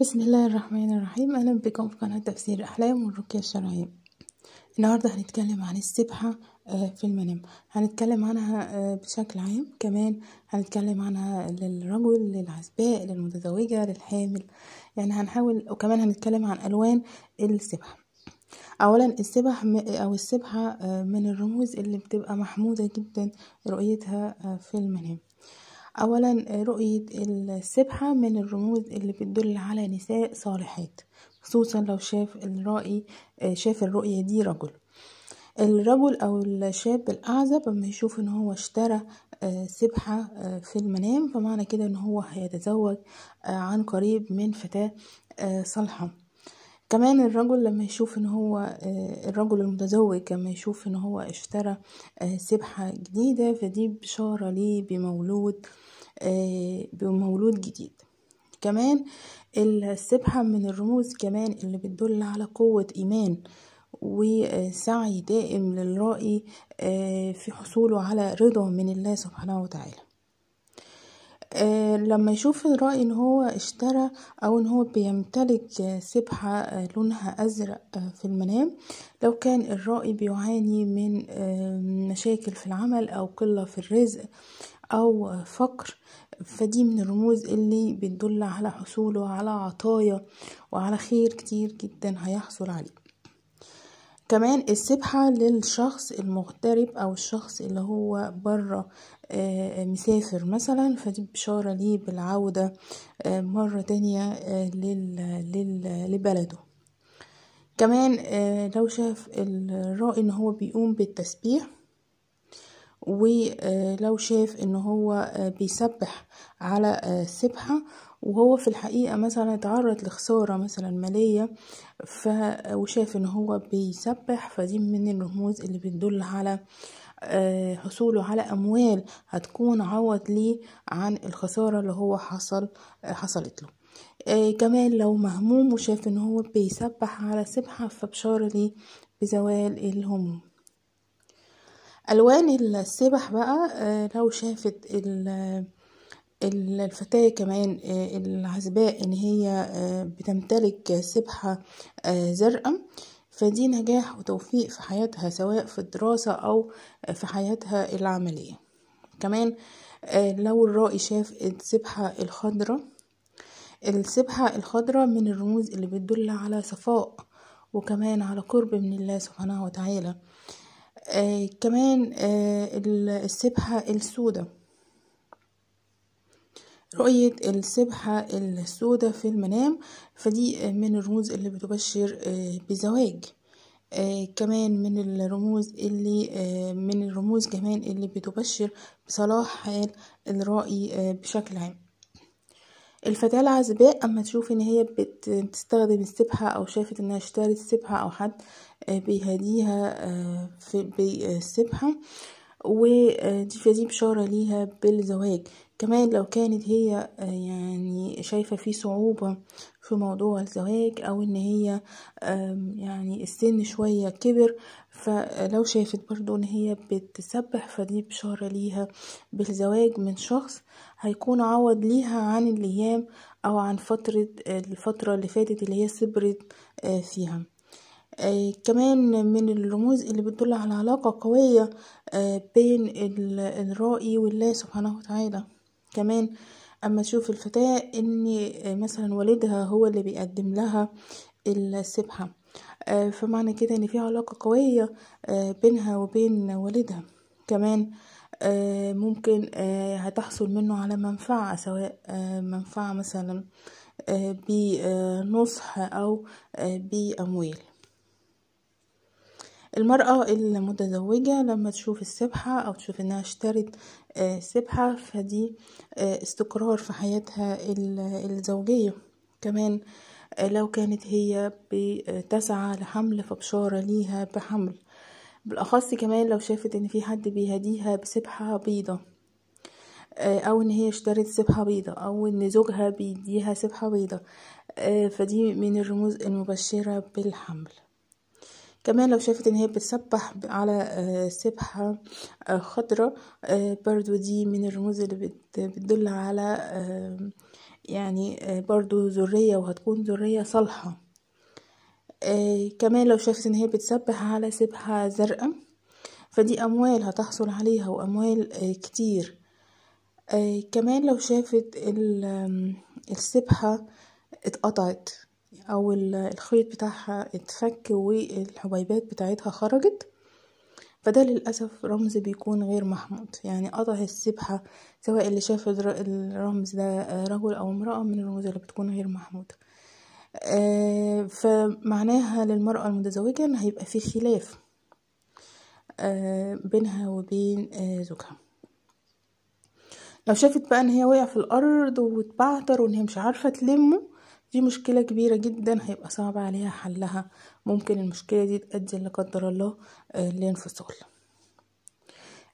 بسم الله الرحمن الرحيم اهلا بكم في قناه تفسير احلام والرقيه الشرعيه النهارده هنتكلم عن السبحه آه، في المنام هنتكلم عنها آه، بشكل عام كمان هنتكلم عنها للرجل للعزباء للمتزوجه للحامل يعني هنحاول وكمان هنتكلم عن الوان السبحه اولا السبح او السبحه آه، من الرموز اللي بتبقى محموده جدا رؤيتها في المنام أولا رؤية السبحة من الرموز اللي بتدل على نساء صالحات خصوصا لو شاف الرأي شاف الرؤية دي رجل الرجل أو الشاب الأعزب لما يشوف إن هو اشترى آه، سبحة آه، في المنام فمعنى كده إن هو هيتزوج آه، عن قريب من فتاة صالحة كمان الرجل لما يشوف ان هو آه، الرجل المتزوج لما يشوف ان هو اشترى آه، سبحة جديدة فدي بشارة ليه بمولود آه، بمولود جديد كمان السبحة من الرموز كمان اللي بتدل على قوة إيمان وسعي دائم للرائي في حصوله على رضا من الله سبحانه وتعالى آه، لما يشوف الراعي ان هو اشترى او ان هو بيمتلك سبحة آه، لونها ازرق آه، في المنام لو كان الراعي بيعاني من مشاكل في العمل او قلة في الرزق او فقر فدي من الرموز اللي بتدل على حصوله على عطايا وعلى خير كتير جدا هيحصل عليه كمان السبحة للشخص المغترب او الشخص اللي هو برة آه، مسافر مثلا فدي بشارة ليه بالعودة آه، مرة تانية آه، لبلده كمان لو شاف الرائي ان هو بيقوم بالتسبيح ولو شاف ان هو بيسبح على السبحة وهو في الحقيقة مثلا اتعرض لخسارة مثلا مالية ف... وشاف ان هو بيسبح فدي من الرموز اللي بتدل على آه، حصوله على اموال هتكون عوض ليه عن الخسارة اللي هو حصل آه، حصلت له آه، كمان لو مهموم وشاف ان هو بيسبح على سبحة فبشارة ليه بزوال الهموم الوان السبح بقى لو شافت الفتاة كمان آه، العزباء إن هي آه، بتمتلك سبحة آه، زرقاء فدي نجاح وتوفيق في حياتها سواء في الدراسة أو في حياتها العملية كمان لو الرائي شاف السبحة الخضراء السبحة الخضراء من الرموز اللي بتدل على صفاء وكمان على قرب من الله سبحانه وتعالى كمان السبحة السوداء رؤية السبحة السوداء في المنام فدي من الرموز اللي بتبشر آه، بزواج آه، كمان من الرموز اللي آه، من الرموز كمان اللي بتبشر بصلاح حال الرأي بشكل عام الفتاة العزباء أما تشوف إن هي بتستخدم السبحة أو شافت إنها اشترت السبحة أو حد بيهديها في بالسبحة ودي فدي بشارة ليها بالزواج كمان لو كانت هي آه، يعني شايفة في صعوبة في موضوع الزواج او ان هي يعني السن شوية كبر فلو شافت برضو ان هي بتسبح فدي بشارة ليها بالزواج من شخص هيكون عوض ليها عن الايام او عن فترة الفترة اللي فاتت اللي هي صبرت آه، فيها آه كمان من الرموز اللي بتدل على علاقة قوية آه بين الرائي والله سبحانه وتعالى كمان اما تشوف الفتاة ان آه، مثلا والدها هو اللي بيقدم لها السبحة آه، فمعنى كده ان في علاقة قوية آه، بينها وبين والدها كمان ممكن هتحصل منه على منفعة سواء منفعة مثلا بنصح او باموال المرأة المتزوجة لما تشوف السبحة أو تشوف إنها اشترت آه، سبحة فدي آه، استقرار في حياتها الزوجية كمان آه، لو كانت هي بتسعى لحمل فبشارة ليها بحمل بالأخص كمان لو شافت إن في حد بيهديها بسبحة بيضة أو إن هي اشترت سبحة بيضة أو إن زوجها بيديها سبحة بيضة فدي من الرموز المبشرة بالحمل كمان لو شافت ان هي بتسبح على آه، سبحة آه، خضرة آه، برضو دي من الرموز اللي بتدل على يعني برضو ذرية وهتكون ذرية صالحة كمان لو شافت ان هي بتسبح على سبحة زرقاء فدي اموال هتحصل عليها واموال كتير كمان لو شافت السبحة اتقطعت او الخيط بتاعها اتفك والحبيبات بتاعتها خرجت فده للأسف رمز بيكون غير محمود يعني قطع السبحة سواء اللي شاف الرمز ده آه، رجل أو امرأة من الرموز اللي بتكون غير محمودة آه، فمعناها للمرأة المتزوجة إن هيبقى في خلاف آه، بينها وبين زوجها لو شافت بقى ان هي وقع في الارض واتبعتر وان هي مش عارفه تلمه دي مشكلة كبيرة جدا هيبقى صعب عليها حلها ممكن المشكلة دي تؤدي لا قدر الله آه، لانفصال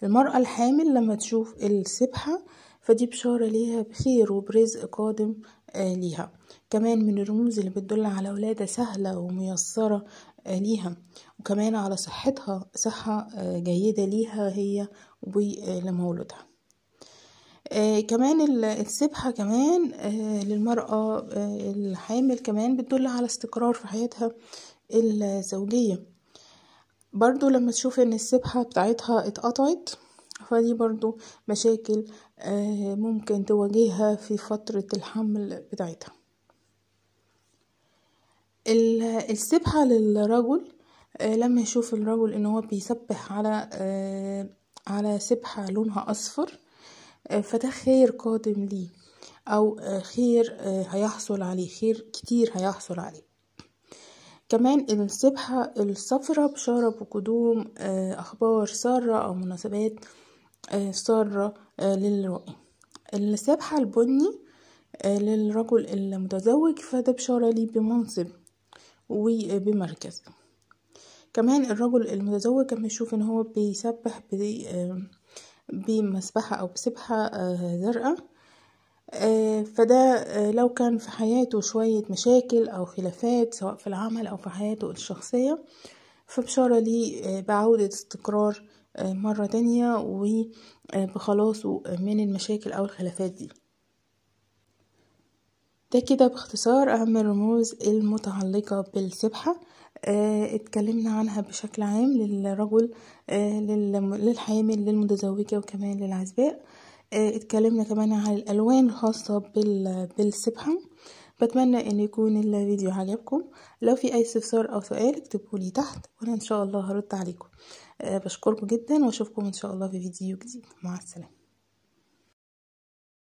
المرأة الحامل لما تشوف السبحة فدي بشارة ليها بخير وبرزق قادم آه، ليها كمان من الرموز اللي بتدل على ولادة سهلة وميسرة آه، ليها وكمان على صحتها صحة جيدة ليها هي ولمولودها آه، كمان السبحة كمان آه للمرأة آه الحامل كمان بتدل على استقرار في حياتها الزوجية برضو لما تشوف ان السبحة بتاعتها اتقطعت فدي برضو مشاكل آه ممكن تواجهها في فترة الحمل بتاعتها السبحة للرجل آه لما يشوف الرجل ان هو بيسبح على آه على سبحة لونها اصفر آه، فده خير قادم ليه او آه، خير آه، هيحصل عليه خير كتير هيحصل عليه كمان السبحة الصفرة بشارة بقدوم أخبار سارة أو مناسبات سارة للرؤية السبحة البني للرجل المتزوج فده بشارة ليه بمنصب وبمركز كمان الرجل المتزوج كان بيشوف ان هو بيسبح بي بمسبحة أو بسبحة آه، زرقاء آه، فده آه، لو كان في حياته شوية مشاكل أو خلافات سواء في العمل أو في حياته الشخصية فبشارة لي بعودة استقرار مرة تانية وبخلاصه من المشاكل أو الخلافات دي ده كده باختصار اهم الرموز المتعلقة بالسبحة آه اتكلمنا عنها بشكل عام للرجل آه للحامل للمتزوجة وكمان للعزباء آه اتكلمنا كمان عن الالوان الخاصة بالسبحة بتمنى ان يكون الفيديو عجبكم لو في اي استفسار او سؤال اكتبولي تحت وانا ان شاء الله هرد عليكم آه، بشكركم جدا واشوفكم ان شاء الله في فيديو جديد مع السلامه